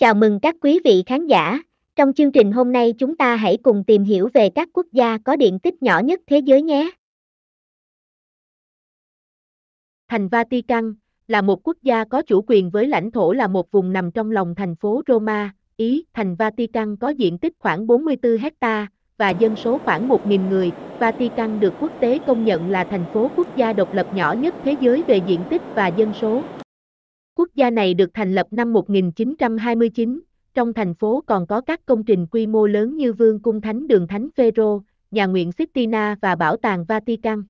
Chào mừng các quý vị khán giả. Trong chương trình hôm nay chúng ta hãy cùng tìm hiểu về các quốc gia có điện tích nhỏ nhất thế giới nhé. Thành Vatican là một quốc gia có chủ quyền với lãnh thổ là một vùng nằm trong lòng thành phố Roma, Ý. Thành Vatican có diện tích khoảng 44 hecta và dân số khoảng 1.000 người. Vatican được quốc tế công nhận là thành phố quốc gia độc lập nhỏ nhất thế giới về diện tích và dân số. Quốc gia này được thành lập năm 1929, trong thành phố còn có các công trình quy mô lớn như Vương Cung Thánh Đường Thánh Phaero, Nhà nguyện Sistina và Bảo tàng Vatican.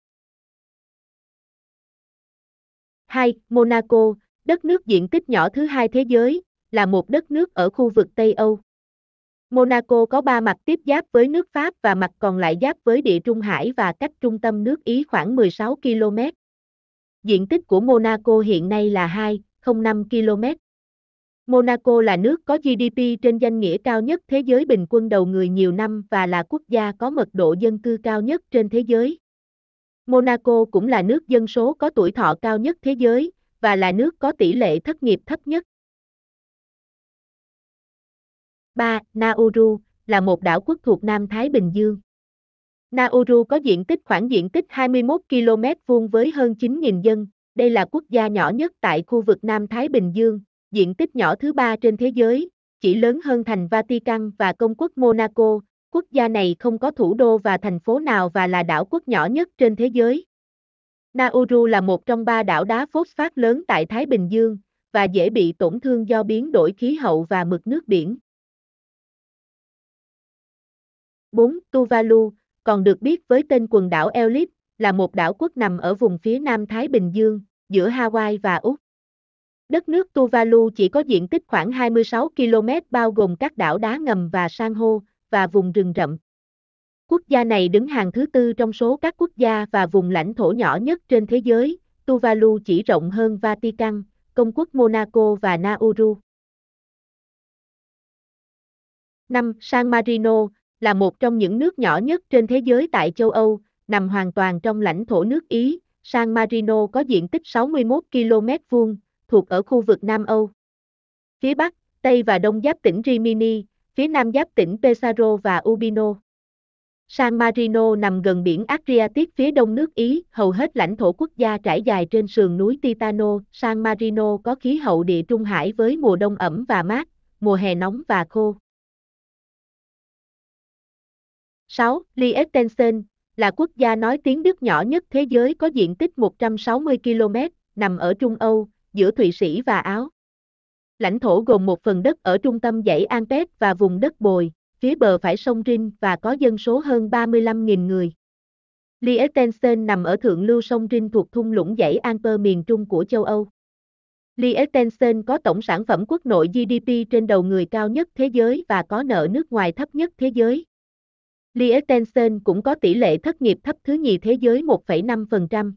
2. Monaco, đất nước diện tích nhỏ thứ hai thế giới, là một đất nước ở khu vực Tây Âu. Monaco có ba mặt tiếp giáp với nước Pháp và mặt còn lại giáp với địa Trung Hải và cách trung tâm nước Ý khoảng 16 km. Diện tích của Monaco hiện nay là 2, 0,05 km. Monaco là nước có GDP trên danh nghĩa cao nhất thế giới bình quân đầu người nhiều năm và là quốc gia có mật độ dân cư cao nhất trên thế giới. Monaco cũng là nước dân số có tuổi thọ cao nhất thế giới và là nước có tỷ lệ thất nghiệp thấp nhất. 3. Nauru là một đảo quốc thuộc Nam Thái Bình Dương. Nauru có diện tích khoảng diện tích 21 km vuông với hơn 9.000 dân, đây là quốc gia nhỏ nhất tại khu vực Nam Thái Bình Dương, diện tích nhỏ thứ ba trên thế giới, chỉ lớn hơn thành Vatican và Công quốc Monaco. Quốc gia này không có thủ đô và thành phố nào và là đảo quốc nhỏ nhất trên thế giới. Nauru là một trong ba đảo đá phốt phát lớn tại Thái Bình Dương và dễ bị tổn thương do biến đổi khí hậu và mực nước biển. 4. Tuvalu, còn được biết với tên quần đảo Ellis, là một đảo quốc nằm ở vùng phía nam Thái Bình Dương, giữa Hawaii và Úc. Đất nước Tuvalu chỉ có diện tích khoảng 26 km bao gồm các đảo đá ngầm và san hô, và vùng rừng rậm. Quốc gia này đứng hàng thứ tư trong số các quốc gia và vùng lãnh thổ nhỏ nhất trên thế giới, Tuvalu chỉ rộng hơn Vatican, Công quốc Monaco và Nauru. 5. San Marino là một trong những nước nhỏ nhất trên thế giới tại châu Âu, nằm hoàn toàn trong lãnh thổ nước Ý, San Marino có diện tích 61 km vuông, thuộc ở khu vực Nam Âu. Phía Bắc, Tây và Đông giáp tỉnh Rimini, phía Nam giáp tỉnh Pesaro và Ubino. San Marino nằm gần biển Adriatic phía đông nước Ý, hầu hết lãnh thổ quốc gia trải dài trên sườn núi Titano. San Marino có khí hậu địa trung hải với mùa đông ẩm và mát, mùa hè nóng và khô. 6. Liechtenstein, là quốc gia nói tiếng Đức nhỏ nhất thế giới có diện tích 160 km, nằm ở Trung Âu, giữa Thụy Sĩ và Áo. Lãnh thổ gồm một phần đất ở trung tâm dãy Alpes và vùng đất bồi, phía bờ phải sông Rin và có dân số hơn 35.000 người. Liechtenstein nằm ở thượng lưu sông Rin thuộc thung lũng dãy Alper miền trung của châu Âu. Liechtenstein có tổng sản phẩm quốc nội GDP trên đầu người cao nhất thế giới và có nợ nước ngoài thấp nhất thế giới. Liechtenstein cũng có tỷ lệ thất nghiệp thấp thứ nhì thế giới 1,5%.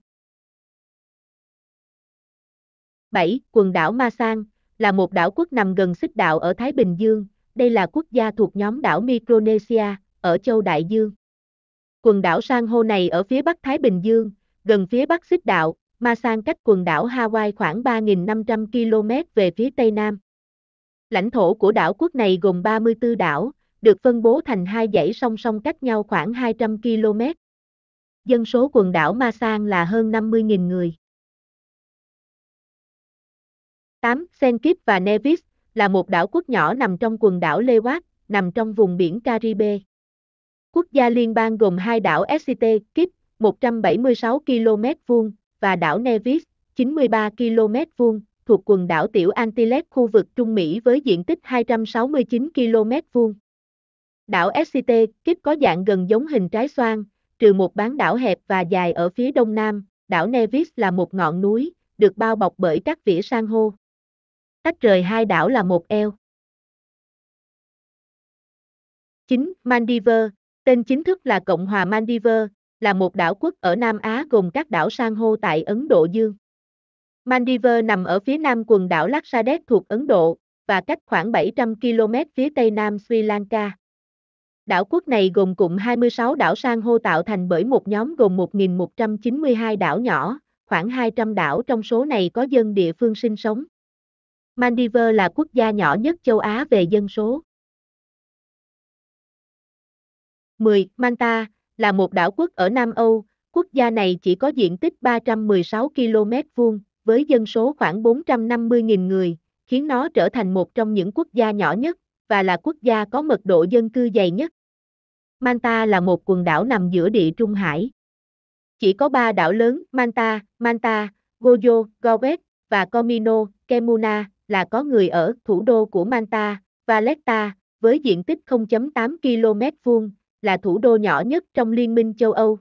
7. Quần đảo Masan là một đảo quốc nằm gần xích đạo ở Thái Bình Dương, đây là quốc gia thuộc nhóm đảo Micronesia, ở châu Đại Dương. Quần đảo San hô này ở phía bắc Thái Bình Dương, gần phía bắc xích đạo, Sang cách quần đảo Hawaii khoảng 3.500 km về phía tây nam. Lãnh thổ của đảo quốc này gồm 34 đảo, được phân bố thành hai dãy song song cách nhau khoảng 200 km. Dân số quần đảo Masan là hơn 50.000 người. 8. Senkip và Nevis là một đảo quốc nhỏ nằm trong quần đảo Lewat, nằm trong vùng biển Caribe. Quốc gia liên bang gồm hai đảo SCT, Kip, 176 km vuông, và đảo Nevis, 93 km vuông, thuộc quần đảo Tiểu Antilles khu vực Trung Mỹ với diện tích 269 km vuông. Đảo SCT kiếp có dạng gần giống hình trái xoan, trừ một bán đảo hẹp và dài ở phía đông nam, đảo Nevis là một ngọn núi, được bao bọc bởi các vỉa san hô. Tách rời hai đảo là một eo. 9. Maldives, tên chính thức là Cộng hòa Maldives, là một đảo quốc ở Nam Á gồm các đảo san hô tại Ấn Độ Dương. Maldives nằm ở phía nam quần đảo Lakshadweep thuộc Ấn Độ và cách khoảng 700 km phía tây nam Sri Lanka. Đảo quốc này gồm cụm 26 đảo san hô tạo thành bởi một nhóm gồm 1.192 đảo nhỏ, khoảng 200 đảo trong số này có dân địa phương sinh sống. Maldives là quốc gia nhỏ nhất châu Á về dân số. 10. Manta là một đảo quốc ở Nam Âu, quốc gia này chỉ có diện tích 316 km vuông, với dân số khoảng 450.000 người, khiến nó trở thành một trong những quốc gia nhỏ nhất và là quốc gia có mật độ dân cư dày nhất. Manta là một quần đảo nằm giữa địa Trung Hải. Chỉ có ba đảo lớn, Manta, Manta, Gojo, Govet và Comino, Kemuna, là có người ở thủ đô của Manta, Valletta, với diện tích 0.8 km vuông, là thủ đô nhỏ nhất trong Liên minh châu Âu.